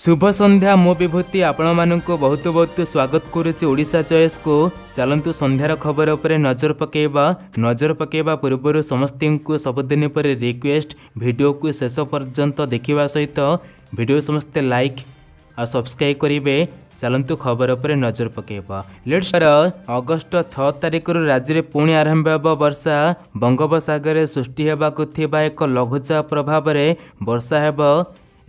ଶୁଭ ସନ୍ଧ୍ୟା ମୋ ବିଭୂତି ଆପଣମାନଙ୍କୁ ବହୁତ ବହୁତ ସ୍ୱାଗତ କରୁଛି ଓଡ଼ିଶା ଚଏସ୍କୁ ଚାଲନ୍ତୁ ସନ୍ଧ୍ୟାର ଖବର ଉପରେ ନଜର ପକାଇବା ନଜର ପକାଇବା ପୂର୍ବରୁ ସମସ୍ତଙ୍କୁ ସବୁଦିନ ପରେ ରିକ୍ୱେଷ୍ଟ ଭିଡ଼ିଓକୁ ଶେଷ ପର୍ଯ୍ୟନ୍ତ ଦେଖିବା ସହିତ ଭିଡ଼ିଓ ସମସ୍ତେ ଲାଇକ୍ ଆଉ ସବସ୍କ୍ରାଇବ୍ କରିବେ ଚାଲନ୍ତୁ ଖବର ଉପରେ ନଜର ପକାଇବା ଲେଟ୍ସର ଅଗଷ୍ଟ ଛଅ ତାରିଖରୁ ରାଜ୍ୟରେ ପୁଣି ଆରମ୍ଭ ହେବ ବର୍ଷା ବଙ୍ଗୋପସାଗରରେ ସୃଷ୍ଟି ହେବାକୁ ଥିବା ଏକ ଲଘୁଚାପ ପ୍ରଭାବରେ ବର୍ଷା ହେବ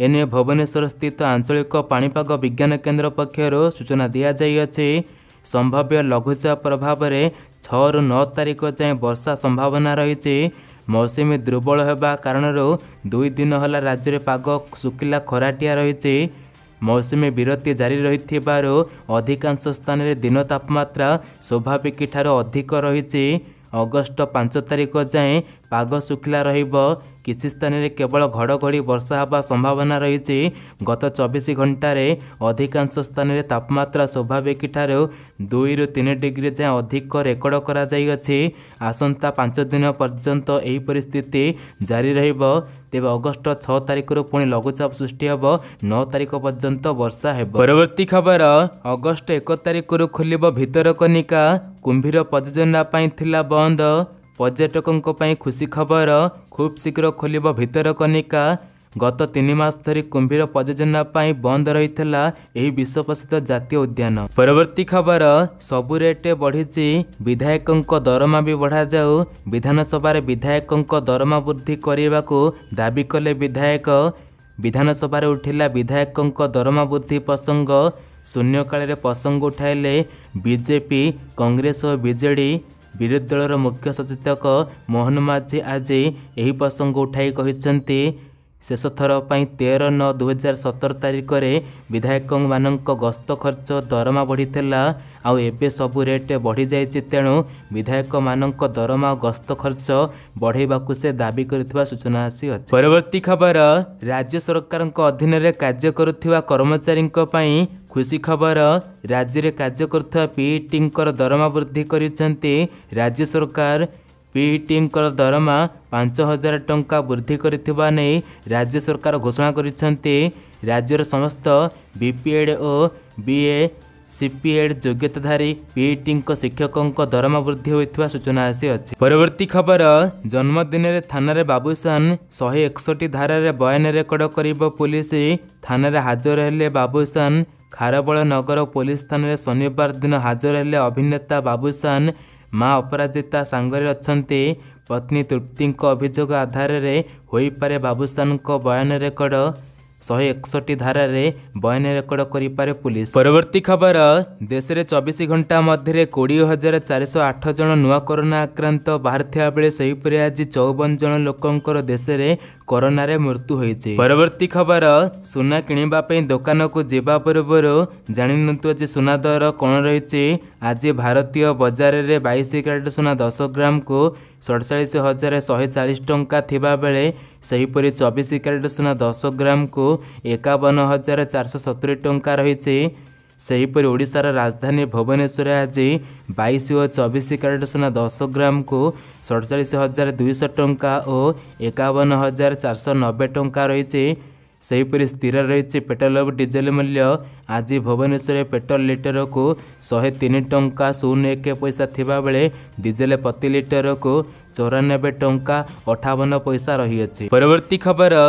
ଏନେଇ ଭୁବନେଶ୍ୱର ସ୍ଥିତ ଆଞ୍ଚଳିକ ପାଣିପାଗ ବିଜ୍ଞାନ କେନ୍ଦ୍ର ପକ୍ଷରୁ ସୂଚନା ଦିଆଯାଇଅଛି ସମ୍ଭାବ୍ୟ ଲଘୁଚାପ ପ୍ରଭାବରେ ଛଅରୁ ନଅ ତାରିଖ ଯାଏଁ ବର୍ଷା ସମ୍ଭାବନା ରହିଛି ମୌସୁମୀ ଦୁର୍ବଳ ହେବା କାରଣରୁ ଦୁଇ ଦିନ ହେଲା ରାଜ୍ୟରେ ପାଗ ଶୁଖିଲା ଖରାଟିଆ ରହିଛି ମୌସୁମୀ ବିରତି ଜାରି ରହିଥିବାରୁ ଅଧିକାଂଶ ସ୍ଥାନରେ ଦିନ ତାପମାତ୍ରା ସ୍ୱାଭାବିକଠାରୁ ଅଧିକ ରହିଛି ଅଗଷ୍ଟ ପାଞ୍ଚ ତାରିଖ ଯାଏଁ ପାଗ ଶୁଖିଲା ରହିବ କିଛି ସ୍ଥାନରେ କେବଳ ଘଡ଼ଘଡ଼ି ବର୍ଷା ହେବା ସମ୍ଭାବନା ରହିଛି ଗତ ଚବିଶ ଘଣ୍ଟାରେ ଅଧିକାଂଶ ସ୍ଥାନରେ ତାପମାତ୍ରା ସ୍ୱାଭାବିକଠାରୁ ଦୁଇରୁ ତିନି ଡିଗ୍ରୀ ଯାଏଁ ଅଧିକ ରେକର୍ଡ କରାଯାଇଅଛି ଆସନ୍ତା ପାଞ୍ଚ ଦିନ ପର୍ଯ୍ୟନ୍ତ ଏହି ପରିସ୍ଥିତି ଜାରି ରହିବ ତେବେ ଅଗଷ୍ଟ ଛଅ ତାରିଖରୁ ପୁଣି ଲଘୁଚାପ ସୃଷ୍ଟି ହେବ ନଅ ତାରିଖ ପର୍ଯ୍ୟନ୍ତ ବର୍ଷା ହେବ ପରବର୍ତ୍ତୀ ଖବର ଅଗଷ୍ଟ ଏକ ତାରିଖରୁ ଖୋଲିବ ଭିତରକନିକା କୁମ୍ଭୀର ପ୍ରଯୋଜନା ପାଇଁ ଥିଲା ବନ୍ଦ ପର୍ଯ୍ୟଟକଙ୍କ ପାଇଁ ଖୁସି ଖବର ଖୁବ୍ ଶୀଘ୍ର ଖୋଲିବ ଭିତରକନିକା ଗତ ତିନି ମାସ ଧରି କୁମ୍ଭୀର ପ୍ରଯୋଜନା ପାଇଁ ବନ୍ଦ ରହିଥିଲା ଏହି ବିଶ୍ୱପ୍ରସିଦ୍ଧ ଜାତୀୟ ଉଦ୍ୟାନ ପରବର୍ତ୍ତୀ ଖବର ସବୁ ରେଟ୍ ବଢ଼ିଛି ବିଧାୟକଙ୍କ ଦରମା ବି ବଢ଼ାଯାଉ ବିଧାନସଭାରେ ବିଧାୟକଙ୍କ ଦରମା ବୃଦ୍ଧି କରିବାକୁ ଦାବି କଲେ ବିଧାୟକ ବିଧାନସଭାରେ ଉଠିଲା ବିଧାୟକଙ୍କ ଦରମା ବୃଦ୍ଧି ପ୍ରସଙ୍ଗ ଶୂନ୍ୟକାଳରେ ପ୍ରସଙ୍ଗ ଉଠାଇଲେ ବିଜେପି କଂଗ୍ରେସ ଓ ବିଜେଡ଼ି ବିରୋଧୀ ଦଳର ମୁଖ୍ୟ ସଚେତକ ମୋହନ ମାଝି ଆଜି ଏହି ପ୍ରସଙ୍ଗ ଉଠାଇ କହିଛନ୍ତି ଶେଷ ଥର ପାଇଁ ତେର ନଅ ଦୁଇହଜାର ସତର ତାରିଖରେ ବିଧାୟକମାନଙ୍କ ଗସ୍ତ ଖର୍ଚ୍ଚ ଦରମା ବଢ଼ିଥିଲା ଆଉ ଏବେ ସବୁ ରେଟ୍ ବଢ଼ିଯାଇଛି ତେଣୁ ବିଧାୟକମାନଙ୍କ ଦରମା ଓ ଗସ୍ତ ଖର୍ଚ୍ଚ ବଢ଼ାଇବାକୁ ସେ ଦାବି କରିଥିବା ସୂଚନା ଆସିଅଛି ପରବର୍ତ୍ତୀ ଖବର ରାଜ୍ୟ ସରକାରଙ୍କ ଅଧୀନରେ କାର୍ଯ୍ୟ କରୁଥିବା କର୍ମଚାରୀଙ୍କ ପାଇଁ ଖୁସି ଖବର ରାଜ୍ୟରେ କାର୍ଯ୍ୟ କରୁଥିବା ପିଇଟିଙ୍କର ଦରମା ବୃଦ୍ଧି କରିଛନ୍ତି ରାଜ୍ୟ ସରକାର ପିଇଟିଙ୍କର ଦରମା ପାଞ୍ଚ ହଜାର ଟଙ୍କା ବୃଦ୍ଧି କରିଥିବା ନେଇ ରାଜ୍ୟ ସରକାର ଘୋଷଣା କରିଛନ୍ତି ରାଜ୍ୟର ସମସ୍ତ ବି ପି ଏଡ଼୍ ଓ ବିଏ ଏଡ଼୍ ଯୋଗ୍ୟତାଧାରୀ ପିଇଟିଙ୍କ ଶିକ୍ଷକଙ୍କ ଦରମା ବୃଦ୍ଧି ହୋଇଥିବା ସୂଚନା ଆସିଅଛି ପରବର୍ତ୍ତୀ ଖବର ଜନ୍ମଦିନରେ ଥାନାରେ ବାବୁସାନ ଶହେ ଏକଷଠି ଧାରାରେ ବୟାନ ରେକର୍ଡ କରିବ ପୋଲିସ ଥାନାରେ ହାଜର ହେଲେ ବାବୁସାନ ଖାରବଳ ନଗର ପୋଲିସ ଥାନାରେ ଶନିବାର ଦିନ ହାଜର ହେଲେ ଅଭିନେତା ବାବୁସାନ ମା ଅପରାଜିତା ସାଙ୍ଗରେ ଅଛନ୍ତି ପତ୍ନୀ ତୃପ୍ତିଙ୍କ ଅଭିଯୋଗ ଆଧାରରେ ହୋଇପାରେ ବାବୁସାନଙ୍କ ବୟାନ ରେକର୍ଡ଼ ଶହେ ଏକଷଠି ଧାରାରେ ବୟାନ ରେକର୍ଡ କରିପାରେ ପୁଲିସ ପରବର୍ତ୍ତୀ ଖବର ଦେଶରେ ଚବିଶ ଘଣ୍ଟା ମଧ୍ୟରେ କୋଡ଼ିଏ ହଜାର ଚାରିଶହ ଆଠ ଜଣ ନୂଆ କରୋନା ଆକ୍ରାନ୍ତ ବାହାରିଥିବା ବେଳେ ସେହିପରି ଆଜି ଚଉବନ ଜଣ ଲୋକଙ୍କର ଦେଶରେ କରୋନାରେ ମୃତ୍ୟୁ ହୋଇଛି ପରବର୍ତ୍ତୀ ଖବର ସୁନା କିଣିବା ପାଇଁ ଦୋକାନକୁ ଯିବା ପୂର୍ବରୁ ଜାଣିନିଅନ୍ତୁ ଯେ ସୁନା ଦର କ'ଣ ରହିଛି ଆଜି ଭାରତୀୟ ବଜାରରେ ବାଇଶ କ୍ୟାରେଟ୍ ସୁନା ଦଶ ଗ୍ରାମକୁ ସଡ଼ଚାଳିଶ ହଜାର ଶହେ ଚାଳିଶ ଟଙ୍କା ଥିବାବେଳେ ସେହିପରି ଚବିଶ କ୍ୟାରେଟ୍ ସୁନା ଦଶ ଗ୍ରାମକୁ ଏକାବନ ହଜାର ଚାରିଶହ ସତୁରି ଟଙ୍କା ରହିଛି ସେହିପରି ଓଡ଼ିଶାର ରାଜଧାନୀ ଭୁବନେଶ୍ୱରରେ ଆଜି ବାଇଶ ଓ ଚବିଶ କ୍ୟାରେଟ୍ ସୁନା ଦଶ ଗ୍ରାମକୁ ସଡ଼ଚାଳିଶ ହଜାର ଦୁଇଶହ ଟଙ୍କା ଓ ଏକାବନ ହଜାର ଚାରିଶହ ନବେ ଟଙ୍କା ରହିଛି ସେହିପରି ସ୍ଥିର ରହିଛି ପେଟ୍ରୋଲ ଏବଂ ଡିଜେଲ ମୂଲ୍ୟ ଆଜି ଭୁବନେଶ୍ୱରରେ ପେଟ୍ରୋଲ ଲିଟରକୁ ଶହେ ତିନି ଟଙ୍କା ଶୂନ ଏକ ପଇସା ଥିବାବେଳେ ଡିଜେଲ ପ୍ରତି ଲିଟରକୁ ଚଉରାନବେ ଟଙ୍କା ଅଠାବନ ପଇସା ରହିଅଛି ପରବର୍ତ୍ତୀ ଖବର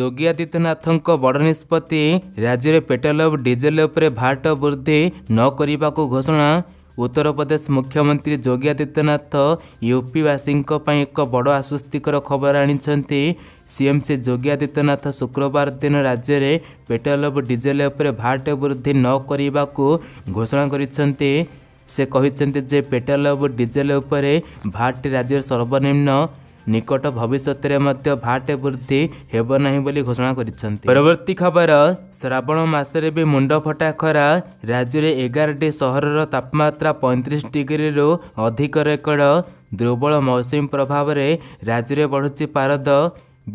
ଯୋଗୀ ଆଦିତ୍ୟନାଥଙ୍କ ବଡ଼ ନିଷ୍ପତ୍ତି ରାଜ୍ୟରେ ପେଟ୍ରୋଲ ଏବଂ ଡିଜେଲ ଉପରେ ଭାଟ ବୃଦ୍ଧି ନ କରିବାକୁ ଘୋଷଣା ଉତ୍ତର ପ୍ରଦେଶ ମୁଖ୍ୟମନ୍ତ୍ରୀ ଯୋଗୀ ଆଦିତ୍ୟନାଥ ୟୁପିବାସୀଙ୍କ ପାଇଁ ଏକ ବଡ଼ ଆଶ୍ୱସ୍ତିକର ଖବର ଆଣିଛନ୍ତି ସିଏମ୍ସି ଯୋଗୀ ଆଦିତ୍ୟନାଥ ଶୁକ୍ରବାର ଦିନ ରାଜ୍ୟରେ ପେଟ୍ରୋଲ ଏବଂ ଡିଜେଲ ଉପରେ ଭାଟ ବୃଦ୍ଧି ନ କରିବାକୁ ଘୋଷଣା କରିଛନ୍ତି ସେ କହିଛନ୍ତି ଯେ ପେଟ୍ରୋଲ ଏବଂ ଡିଜେଲ ଉପରେ ଭାଟ ରାଜ୍ୟର ସର୍ବନିମ୍ନ ନିକଟ ଭବିଷ୍ୟତରେ ମଧ୍ୟ ଭାଟ ବୃଦ୍ଧି ହେବ ନାହିଁ ବୋଲି ଘୋଷଣା କରିଛନ୍ତି ପରବର୍ତ୍ତୀ ଖବର ଶ୍ରାବଣ ମାସରେ ବି ମୁଣ୍ଡ ଫଟା ଖରା ରାଜ୍ୟରେ ଏଗାରଟି ସହରର ତାପମାତ୍ରା ପଇଁତିରିଶ ଡିଗ୍ରୀରୁ ଅଧିକ ରେକର୍ଡ ଦୁର୍ବଳ ମୌସୁମୀ ପ୍ରଭାବରେ ରାଜ୍ୟରେ ବଢ଼ୁଛି ପାରଦ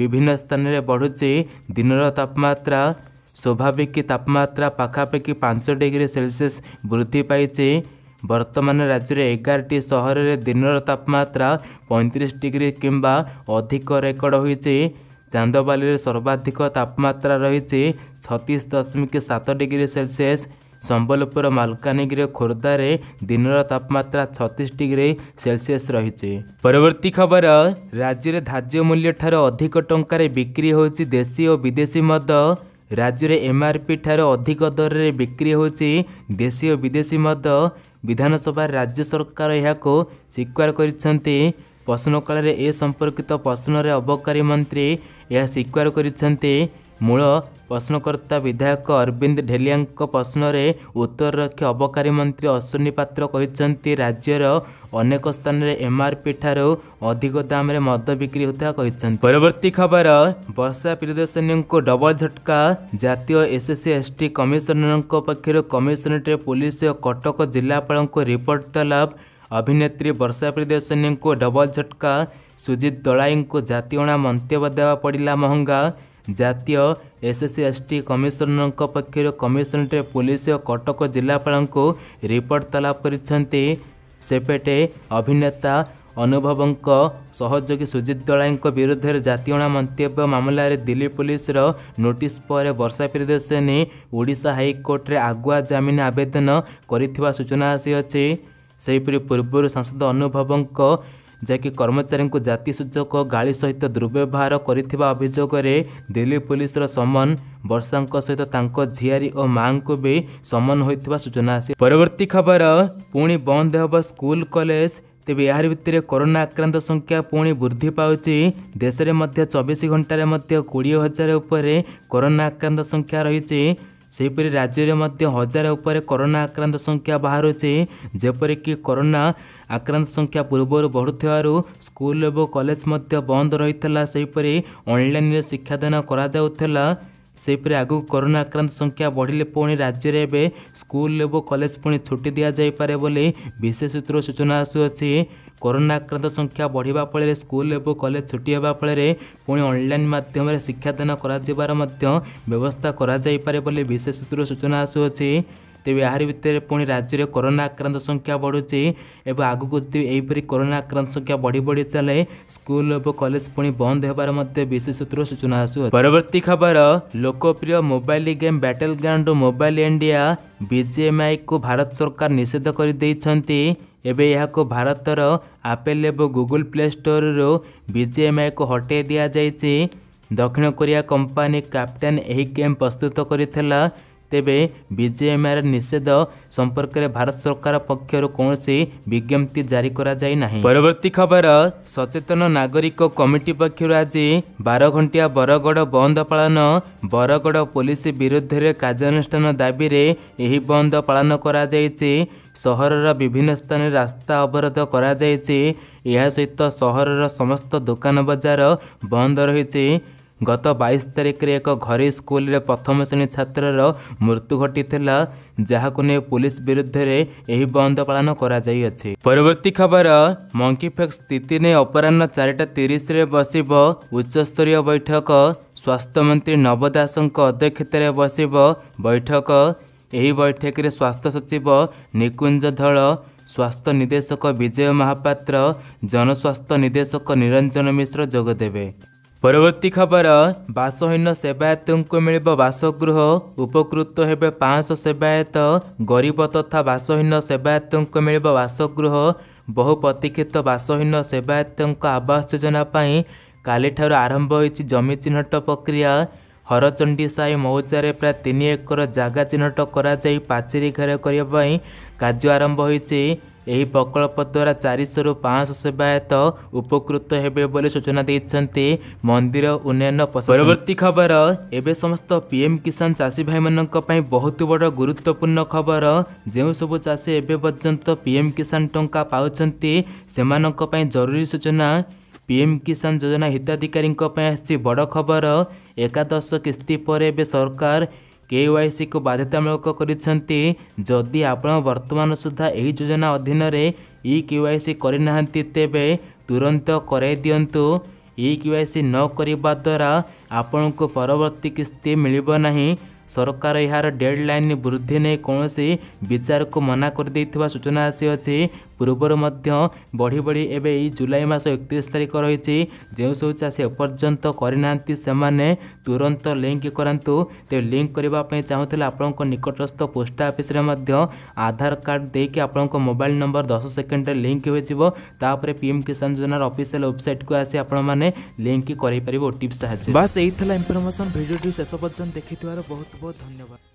ବିଭିନ୍ନ ସ୍ଥାନରେ ବଢ଼ୁଛି ଦିନର ତାପମାତ୍ରା ସ୍ୱାଭାବିକ ତାପମାତ୍ରା ପାଖାପାଖି ପାଞ୍ଚ ଡିଗ୍ରୀ ସେଲସିୟସ୍ ବୃଦ୍ଧି ପାଇଛି ବର୍ତ୍ତମାନ ରାଜ୍ୟରେ ଏଗାରଟି ସହରରେ ଦିନର ତାପମାତ୍ରା ପଇଁତିରିଶ ଡିଗ୍ରୀ କିମ୍ବା ଅଧିକ ରେକର୍ଡ଼ ହୋଇଛି ଚାନ୍ଦବାଲିରେ ସର୍ବାଧିକ ତାପମାତ୍ରା ରହିଛି ଛତିଶ ଦଶମିକ ସାତ ଡିଗ୍ରୀ ସେଲସିୟସ୍ ସମ୍ବଲପୁର ମାଲକାନଗିରି ଖୋର୍ଦ୍ଧାରେ ଦିନର ତାପମାତ୍ରା ଛତିଶ ଡିଗ୍ରୀ ସେଲସିୟସ୍ ରହିଛି ପରବର୍ତ୍ତୀ ଖବର ରାଜ୍ୟରେ ଧାର୍ଯ୍ୟ ମୂଲ୍ୟଠାରୁ ଅଧିକ ଟଙ୍କାରେ ବିକ୍ରି ହେଉଛି ଦେଶୀ ଓ ବିଦେଶୀ ମଦ ରାଜ୍ୟରେ ଏମ୍ଆର୍ପି ଠାରୁ ଅଧିକ ଦରରେ ବିକ୍ରି ହେଉଛି ଦେଶୀ ଓ ବିଦେଶୀ ମଦ ବିଧାନସଭାରେ ରାଜ୍ୟ ସରକାର ଏହାକୁ ସ୍ୱୀକାର କରିଛନ୍ତି ପ୍ରଶ୍ନକାଳରେ ଏ ସମ୍ପର୍କିତ ପ୍ରଶ୍ନରେ ଅବକାରୀ ମନ୍ତ୍ରୀ ଏହା ସ୍ୱୀକାର କରିଛନ୍ତି ମୂଳ ପ୍ରଶ୍ନକର୍ତ୍ତା ବିଧାୟକ ଅରବିନ୍ଦ ଢେଲିଆଙ୍କ ପ୍ରଶ୍ନରେ ଉତ୍ତର ରଖି ଅବକାରୀ ମନ୍ତ୍ରୀ ଅଶ୍ୱିନୀ ପାତ୍ର କହିଛନ୍ତି ରାଜ୍ୟର ଅନେକ ସ୍ଥାନରେ ଏମ୍ଆର୍ପି ଠାରୁ ଅଧିକ ଦାମରେ ମଦ ବିକ୍ରି ହେଉଥିବା କହିଛନ୍ତି ପରବର୍ତ୍ତୀ ଖବର ବର୍ଷା ପ୍ରିୟଦର୍ଶିନୀଙ୍କୁ ଡବଲ ଝଟକା ଜାତୀୟ ଏସ୍ଏସ୍ସି ଏସ୍ ଟି କମିଶନରଙ୍କ ପକ୍ଷରୁ କମିଶନରେଟ୍ ପୋଲିସ ଓ କଟକ ଜିଲ୍ଲାପାଳଙ୍କୁ ରିପୋର୍ଟ ତଲବ ଅଭିନେତ୍ରୀ ବର୍ଷା ପ୍ରିୟଦର୍ଶିନୀଙ୍କୁ ଡବଲ ଝଟକା ସୁଜିତ ଦଳାଇଙ୍କୁ ଜାତିଅଣା ମନ୍ତବ୍ୟ ଦେବା ପଡ଼ିଲା ମହଙ୍ଗା ଜାତୀୟ ଏସ୍ଏସ୍ସି ଏସ୍ ଟି କମିଶନରଙ୍କ ପକ୍ଷରୁ କମିଶନରେଟ୍ ପୋଲିସ ଓ କଟକ ଜିଲ୍ଲାପାଳଙ୍କୁ ରିପୋର୍ଟ ତଲାପ କରିଛନ୍ତି ସେପଟେ ଅଭିନେତା ଅନୁଭବଙ୍କ ସହଯୋଗୀ ସୁଜିତ ଦଳାଇଙ୍କ ବିରୁଦ୍ଧରେ ଜାତୀୟଣା ମନ୍ତବ୍ୟ ମାମଲାରେ ଦିଲ୍ଲୀ ପୋଲିସର ନୋଟିସ୍ ପରେ ବର୍ଷା ପ୍ରିୟଦର୍ଶିନୀ ଓଡ଼ିଶା ହାଇକୋର୍ଟରେ ଆଗୁଆ ଜାମିନ ଆବେଦନ କରିଥିବା ସୂଚନା ଆସିଅଛି ସେହିପରି ପୂର୍ବରୁ ସାଂସଦ ଅନୁଭବଙ୍କ ଯାହାକି କର୍ମଚାରୀଙ୍କୁ ଜାତିସୂଚକ ଗାଳି ସହିତ ଦୁର୍ବ୍ୟବହାର କରିଥିବା ଅଭିଯୋଗରେ ଦିଲ୍ଲୀ ପୁଲିସର ସମନ ବର୍ଷାଙ୍କ ସହିତ ତାଙ୍କ ଝିଆରୀ ଓ ମାଆଙ୍କୁ ବି ସମନ ହୋଇଥିବା ସୂଚନା ଆସି ପରବର୍ତ୍ତୀ ଖବର ପୁଣି ବନ୍ଦ ହେବ ସ୍କୁଲ କଲେଜ ତେବେ ଏହାରି ଭିତରେ କରୋନା ଆକ୍ରାନ୍ତ ସଂଖ୍ୟା ପୁଣି ବୃଦ୍ଧି ପାଉଛି ଦେଶରେ ମଧ୍ୟ ଚବିଶ ଘଣ୍ଟାରେ ମଧ୍ୟ କୋଡ଼ିଏ ହଜାର ଉପରେ କରୋନା ଆକ୍ରାନ୍ତ ସଂଖ୍ୟା ରହିଛି ସେହିପରି ରାଜ୍ୟରେ ମଧ୍ୟ ହଜାରେ ଉପରେ କରୋନା ଆକ୍ରାନ୍ତ ସଂଖ୍ୟା ବାହାରୁଛି ଯେପରିକି କରୋନା ଆକ୍ରାନ୍ତ ସଂଖ୍ୟା ପୂର୍ବରୁ ବଢ଼ୁଥିବାରୁ ସ୍କୁଲ ଏବଂ କଲେଜ ମଧ୍ୟ ବନ୍ଦ ରହିଥିଲା ସେହିପରି ଅନଲାଇନ୍ରେ ଶିକ୍ଷାଦାନ କରାଯାଉଥିଲା ସେହିପରି ଆଗକୁ କରୋନା ଆକ୍ରାନ୍ତ ସଂଖ୍ୟା ବଢ଼ିଲେ ପୁଣି ରାଜ୍ୟରେ ଏବେ ସ୍କୁଲ ଏବଂ କଲେଜ ପୁଣି ଛୁଟି ଦିଆଯାଇପାରେ ବୋଲି ବିଶେଷ ସୂତ୍ରରୁ ସୂଚନା ଆସୁଅଛି କରୋନା ଆକ୍ରାନ୍ତ ସଂଖ୍ୟା ବଢ଼ିବା ଫଳରେ ସ୍କୁଲ ଏବଂ କଲେଜ ଛୁଟି ହେବା ଫଳରେ ପୁଣି ଅନଲାଇନ୍ ମାଧ୍ୟମରେ ଶିକ୍ଷାଦାନ କରାଯିବାର ମଧ୍ୟ ବ୍ୟବସ୍ଥା କରାଯାଇପାରେ ବୋଲି ବିଶେଷ ସୂତ୍ରରୁ ସୂଚନା ଆସୁଅଛି ତେବେ ଏହାରି ଭିତରେ ପୁଣି ରାଜ୍ୟରେ କରୋନା ଆକ୍ରାନ୍ତ ସଂଖ୍ୟା ବଢ଼ୁଛି ଏବଂ ଆଗକୁ ଯଦି ଏହିପରି କରୋନା ଆକ୍ରାନ୍ତ ସଂଖ୍ୟା ବଢ଼ି ବଢ଼ି ଚାଲେ ସ୍କୁଲ ଏବଂ କଲେଜ ପୁଣି ବନ୍ଦ ହେବାର ମଧ୍ୟ ବିଶେଷ ସୂତ୍ରରୁ ସୂଚନା ଆସୁଅଛି ପରବର୍ତ୍ତୀ ଖବର ଲୋକପ୍ରିୟ mobile game battle ground mobile India ବିଜିଏମ୍ଆଇକୁ ଭାରତ ସରକାର ନିଷେଧ କରିଦେଇଛନ୍ତି ଏବେ ଏହାକୁ ଭାରତର ଆପେଲ୍ ଏବଂ ଗୁଗୁଲ୍ ପ୍ଲେ ଷ୍ଟୋର୍ରୁ ବିଜିଏମ୍ଆଇକୁ ହଟାଇ ଦିଆଯାଇଛି ଦକ୍ଷିଣ କୋରିଆ କମ୍ପାନୀ କ୍ୟାପ୍ଟେନ୍ ଏହି ଗେମ୍ ପ୍ରସ୍ତୁତ କରିଥିଲା ତେବେ ବିଜିଏମ୍ଆଇର ନିଷେଧ ସମ୍ପର୍କରେ ଭାରତ ସରକାର ପକ୍ଷରୁ କୌଣସି ବିଜ୍ଞପ୍ତି ଜାରି କରାଯାଇ ନାହିଁ ପରବର୍ତ୍ତୀ ଖବର ସଚେତନ ନାଗରିକ କମିଟି ପକ୍ଷରୁ ଆଜି ବାର ଘଣ୍ଟିଆ ବରଗଡ଼ ବନ୍ଦ ପାଳନ ବରଗଡ଼ ପୋଲିସ ବିରୁଦ୍ଧରେ କାର୍ଯ୍ୟାନୁଷ୍ଠାନ ଦାବିରେ ଏହି ବନ୍ଦ ପାଳନ କରାଯାଇଛି ସହରର ବିଭିନ୍ନ ସ୍ଥାନରେ ରାସ୍ତା ଅବରୋଧ କରାଯାଇଛି ଏହା ସହିତ ସହରର ସମସ୍ତ ଦୋକାନ ବଜାର ବନ୍ଦ ରହିଛି ଗତ ବାଇଶ ତାରିଖରେ ଏକ ଘରୋଇ ସ୍କୁଲରେ ପ୍ରଥମ ଶ୍ରେଣୀ ଛାତ୍ରର ମୃତ୍ୟୁ ଘଟିଥିଲା ଯାହାକୁ ନେଇ ପୁଲିସ ବିରୁଦ୍ଧରେ ଏହି ବନ୍ଦ ପାଳନ କରାଯାଇଅଛି ପରବର୍ତ୍ତୀ ଖବର ମଙ୍କିଫେକ୍ସ ସ୍ଥିତି ନେଇ ଅପରାହ୍ନ ଚାରିଟା ତିରିଶରେ ବସିବ ଉଚ୍ଚସ୍ତରୀୟ ବୈଠକ ସ୍ୱାସ୍ଥ୍ୟମନ୍ତ୍ରୀ ନବ ଦାସଙ୍କ ଅଧ୍ୟକ୍ଷତାରେ ବସିବ ବୈଠକ ଏହି ବୈଠକରେ ସ୍ୱାସ୍ଥ୍ୟ ସଚିବ ନିକୁଞ୍ଜ ଧଳ ସ୍ୱାସ୍ଥ୍ୟ ନିର୍ଦ୍ଦେଶକ ବିଜୟ ମହାପାତ୍ର ଜନସ୍ୱାସ୍ଥ୍ୟ ନିର୍ଦ୍ଦେଶକ ନିରଞ୍ଜନ ମିଶ୍ର ଯୋଗଦେବେ ପରବର୍ତ୍ତୀ ଖବର ବାସହୀନ ସେବାୟତଙ୍କୁ ମିଳିବ ବାସଗୃହ ଉପକୃତ ହେବେ ପାଞ୍ଚଶହ ସେବାୟତ ଗରିବ ତଥା ବାସହୀନ ସେବାୟତଙ୍କୁ ମିଳିବ ବାସଗୃହ ବହୁ ପ୍ରତୀକ୍ଷିତ ବାସହୀନ ସେବାୟତଙ୍କ ଆବାସ ଯୋଜନା ପାଇଁ କାଲିଠାରୁ ଆରମ୍ଭ ହୋଇଛି ଜମି ଚିହ୍ନଟ ପ୍ରକ୍ରିୟା ହରଚଣ୍ଡୀ ସାହି ମୌଜାରେ ପ୍ରାୟ ତିନି ଏକର ଜାଗା ଚିହ୍ନଟ କରାଯାଇ ପାଚେରୀ ଘେର କରିବା ପାଇଁ କାର୍ଯ୍ୟ ଆରମ୍ଭ ହୋଇଛି ଏହି ପ୍ରକଳ୍ପ ଦ୍ୱାରା ଚାରିଶହରୁ ପାଞ୍ଚଶହ ସେବାୟତ ଉପକୃତ ହେବେ ବୋଲି ସୂଚନା ଦେଇଛନ୍ତି ମନ୍ଦିର ଉନ୍ନୟନ ପରବର୍ତ୍ତୀ ଖବର ଏବେ ସମସ୍ତ ପିଏମ୍ କିଷାନ ଚାଷୀ ଭାଇମାନଙ୍କ ପାଇଁ ବହୁତ ବଡ଼ ଗୁରୁତ୍ୱପୂର୍ଣ୍ଣ ଖବର ଯେଉଁ ସବୁ ଚାଷୀ ଏବେ ପର୍ଯ୍ୟନ୍ତ ପିଏମ୍ କିଷାନ ଟଙ୍କା ପାଉଛନ୍ତି ସେମାନଙ୍କ ପାଇଁ ଜରୁରୀ ସୂଚନା ପିଏମ୍ କିଷାନ ଯୋଜନା ହିତାଧିକାରୀଙ୍କ ପାଇଁ ଆସିଛି ବଡ଼ ଖବର ଏକାଦଶ କିସ୍ତି ପରେ ଏବେ ସରକାର କେୱାଇସି କୁ ବାଧ୍ୟତାମୂଳକ କରିଛନ୍ତି ଯଦି ଆପଣ ବର୍ତ୍ତମାନ ସୁଦ୍ଧା ଏହି ଯୋଜନା ଅଧୀନରେ ଇ କ୍ୟୁଆଇସି କରିନାହାନ୍ତି ତେବେ ତୁରନ୍ତ କରାଇ ଦିଅନ୍ତୁ ଇ କ୍ୟୁଆଇସି ନ କରିବା ଦ୍ୱାରା ଆପଣଙ୍କୁ ପରବର୍ତ୍ତୀ କିସ୍ତି ମିଳିବ ନାହିଁ ସରକାର ଏହାର ଡେଡ଼ ଲାଇନ୍ ବୃଦ୍ଧି ନେଇ କୌଣସି ବିଚାରକୁ ମନା କରିଦେଇଥିବା ସୂଚନା ଆସିଅଛି ପୂର୍ବରୁ ମଧ୍ୟ ବଢ଼ି ବଢ଼ି ଏବେ ଏଇ ଜୁଲାଇ ମାସ ଏକତିରିଶ ତାରିଖ ରହିଛି ଯେଉଁ ସବୁ ଚାଷୀ ଏପର୍ଯ୍ୟନ୍ତ କରିନାହାନ୍ତି ସେମାନେ ତୁରନ୍ତ ଲିଙ୍କ କରାନ୍ତୁ ତେବେ ଲିଙ୍କ କରିବା ପାଇଁ ଚାହୁଁଥିଲେ ଆପଣଙ୍କ ନିକଟସ୍ଥ ପୋଷ୍ଟ ଅଫିସରେ ମଧ୍ୟ ଆଧାର କାର୍ଡ଼ ଦେଇକି ଆପଣଙ୍କ ମୋବାଇଲ ନମ୍ବର ଦଶ ସେକେଣ୍ଡରେ ଲିଙ୍କ ହୋଇଯିବ ତାପରେ ପିଏମ୍ କିଷାନ ଯୋଜନାର ଅଫିସିଆଲ ୱେବସାଇଟ୍କୁ ଆସି ଆପଣମାନେ ଲିଙ୍କ କରିପାରିବେ ଓ ଟିପ୍ସ ସାହାଯ୍ୟ ବାସ୍ ଏଇ ଥିଲା ଇନଫର୍ମେସନ୍ ଭିଡ଼ିଓଟି ଶେଷ ପର୍ଯ୍ୟନ୍ତ ଦେଖିଥିବାରୁ ବହୁତ ବହୁତ ଧନ୍ୟବାଦ